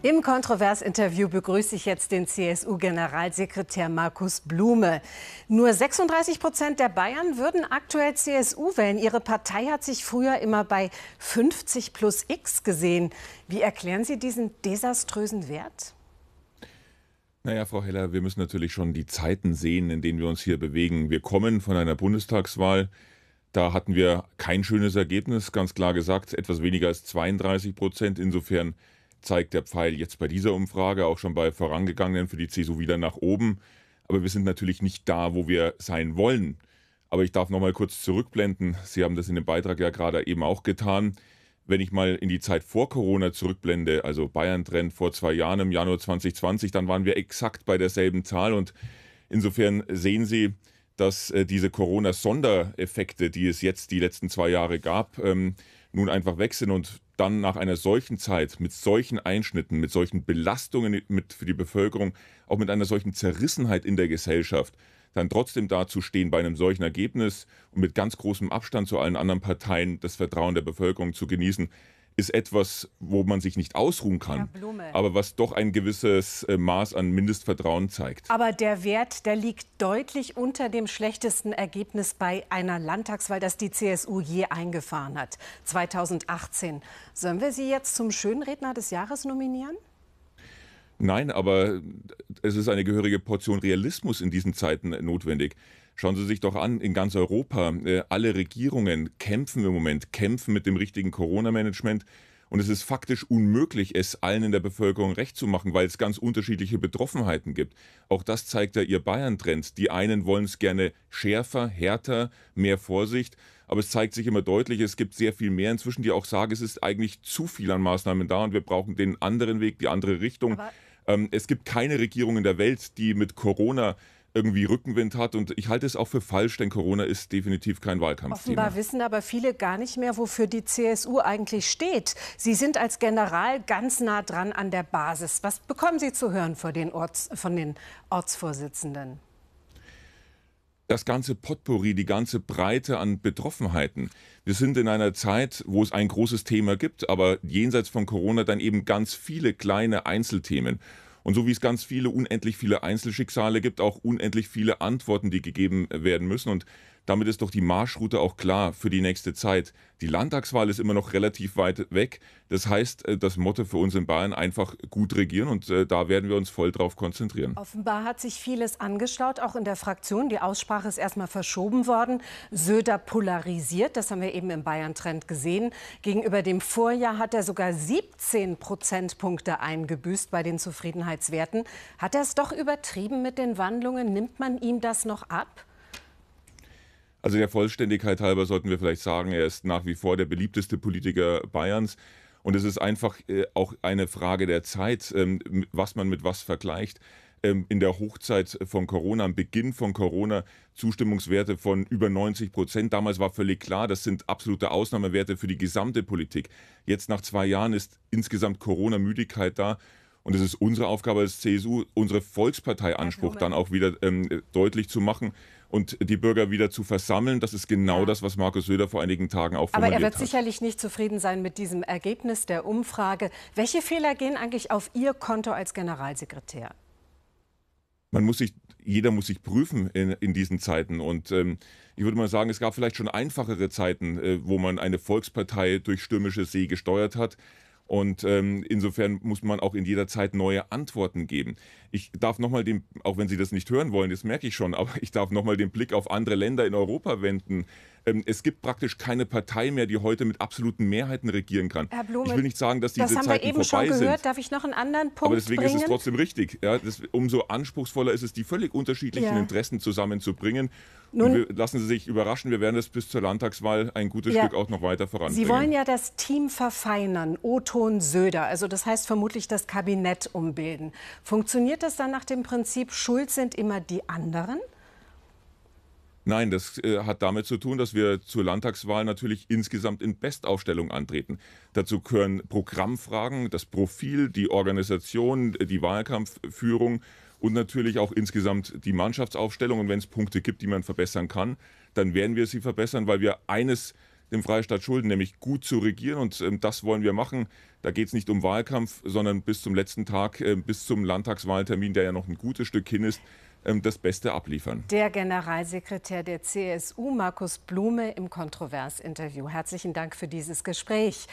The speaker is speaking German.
Im Kontrovers-Interview begrüße ich jetzt den CSU-Generalsekretär Markus Blume. Nur 36 Prozent der Bayern würden aktuell CSU wählen. Ihre Partei hat sich früher immer bei 50 plus X gesehen. Wie erklären Sie diesen desaströsen Wert? Naja, Frau Heller, wir müssen natürlich schon die Zeiten sehen, in denen wir uns hier bewegen. Wir kommen von einer Bundestagswahl. Da hatten wir kein schönes Ergebnis, ganz klar gesagt, etwas weniger als 32 Prozent. Insofern zeigt der Pfeil jetzt bei dieser Umfrage, auch schon bei vorangegangenen für die CSU wieder nach oben. Aber wir sind natürlich nicht da, wo wir sein wollen. Aber ich darf nochmal kurz zurückblenden. Sie haben das in dem Beitrag ja gerade eben auch getan. Wenn ich mal in die Zeit vor Corona zurückblende, also Bayern-Trend vor zwei Jahren im Januar 2020, dann waren wir exakt bei derselben Zahl. Und insofern sehen Sie, dass äh, diese Corona-Sondereffekte, die es jetzt die letzten zwei Jahre gab, ähm, nun einfach weg sind. Und dann nach einer solchen Zeit mit solchen Einschnitten, mit solchen Belastungen mit, für die Bevölkerung, auch mit einer solchen Zerrissenheit in der Gesellschaft, dann trotzdem dazustehen bei einem solchen Ergebnis und mit ganz großem Abstand zu allen anderen Parteien das Vertrauen der Bevölkerung zu genießen, ist etwas, wo man sich nicht ausruhen kann, aber was doch ein gewisses äh, Maß an Mindestvertrauen zeigt. Aber der Wert, der liegt deutlich unter dem schlechtesten Ergebnis bei einer Landtagswahl, das die CSU je eingefahren hat, 2018. Sollen wir Sie jetzt zum Schönredner des Jahres nominieren? Nein, aber es ist eine gehörige Portion Realismus in diesen Zeiten notwendig. Schauen Sie sich doch an, in ganz Europa, äh, alle Regierungen kämpfen im Moment, kämpfen mit dem richtigen Corona-Management. Und es ist faktisch unmöglich, es allen in der Bevölkerung recht zu machen, weil es ganz unterschiedliche Betroffenheiten gibt. Auch das zeigt ja Ihr Bayern-Trend. Die einen wollen es gerne schärfer, härter, mehr Vorsicht. Aber es zeigt sich immer deutlich, es gibt sehr viel mehr inzwischen, die auch sagen, es ist eigentlich zu viel an Maßnahmen da und wir brauchen den anderen Weg, die andere Richtung. Aber ähm, es gibt keine Regierung in der Welt, die mit Corona irgendwie Rückenwind hat. Und ich halte es auch für falsch, denn Corona ist definitiv kein Wahlkampf. Offenbar wissen aber viele gar nicht mehr, wofür die CSU eigentlich steht. Sie sind als General ganz nah dran an der Basis. Was bekommen Sie zu hören von den, Orts, von den Ortsvorsitzenden? das ganze Potpourri, die ganze Breite an Betroffenheiten. Wir sind in einer Zeit, wo es ein großes Thema gibt, aber jenseits von Corona dann eben ganz viele kleine Einzelthemen. Und so wie es ganz viele, unendlich viele Einzelschicksale gibt, auch unendlich viele Antworten, die gegeben werden müssen. Und damit ist doch die Marschroute auch klar für die nächste Zeit. Die Landtagswahl ist immer noch relativ weit weg. Das heißt, äh, das Motto für uns in Bayern einfach gut regieren und äh, da werden wir uns voll drauf konzentrieren. Offenbar hat sich vieles angestaut, auch in der Fraktion. Die Aussprache ist erstmal verschoben worden. Söder polarisiert, das haben wir eben im Bayern-Trend gesehen. Gegenüber dem Vorjahr hat er sogar 17 Prozentpunkte eingebüßt bei den Zufriedenheitswerten. Hat er es doch übertrieben mit den Wandlungen? Nimmt man ihm das noch ab? Also der Vollständigkeit halber sollten wir vielleicht sagen, er ist nach wie vor der beliebteste Politiker Bayerns. Und es ist einfach äh, auch eine Frage der Zeit, ähm, was man mit was vergleicht ähm, in der Hochzeit von Corona, am Beginn von Corona, Zustimmungswerte von über 90 Prozent. Damals war völlig klar, das sind absolute Ausnahmewerte für die gesamte Politik. Jetzt nach zwei Jahren ist insgesamt Corona-Müdigkeit da. Und es ist unsere Aufgabe als CSU, unsere Volksparteianspruch ja, dann auch wieder ähm, deutlich zu machen und die Bürger wieder zu versammeln. Das ist genau ja. das, was Markus Söder vor einigen Tagen auch formuliert hat. Aber er wird hat. sicherlich nicht zufrieden sein mit diesem Ergebnis der Umfrage. Welche Fehler gehen eigentlich auf Ihr Konto als Generalsekretär? Man muss sich, jeder muss sich prüfen in, in diesen Zeiten. Und ähm, ich würde mal sagen, es gab vielleicht schon einfachere Zeiten, äh, wo man eine Volkspartei durch stürmische See gesteuert hat. Und ähm, insofern muss man auch in jeder Zeit neue Antworten geben. Ich darf nochmal den, auch wenn Sie das nicht hören wollen, das merke ich schon, aber ich darf nochmal den Blick auf andere Länder in Europa wenden. Ähm, es gibt praktisch keine Partei mehr, die heute mit absoluten Mehrheiten regieren kann. Herr Blume, ich will nicht sagen, dass diese das haben Zeiten wir eben vorbei schon gehört. Sind, Darf ich noch einen anderen Punkt Aber deswegen bringen? ist es trotzdem richtig. Ja, das, umso anspruchsvoller ist es, die völlig unterschiedlichen ja. Interessen zusammenzubringen. Nun, lassen Sie sich überraschen, wir werden das bis zur Landtagswahl ein gutes ja, Stück auch noch weiter voranbringen. Sie wollen ja das Team verfeinern, Oton Söder, also das heißt vermutlich das Kabinett umbilden. Funktioniert das dann nach dem Prinzip, schuld sind immer die anderen? Nein, das äh, hat damit zu tun, dass wir zur Landtagswahl natürlich insgesamt in Bestaufstellung antreten. Dazu gehören Programmfragen, das Profil, die Organisation, die Wahlkampfführung und natürlich auch insgesamt die Mannschaftsaufstellung. Und wenn es Punkte gibt, die man verbessern kann, dann werden wir sie verbessern, weil wir eines dem Freistaat schulden, nämlich gut zu regieren. Und ähm, das wollen wir machen. Da geht es nicht um Wahlkampf, sondern bis zum letzten Tag, äh, bis zum Landtagswahltermin, der ja noch ein gutes Stück hin ist, ähm, das Beste abliefern. Der Generalsekretär der CSU, Markus Blume, im Kontroversinterview. Herzlichen Dank für dieses Gespräch.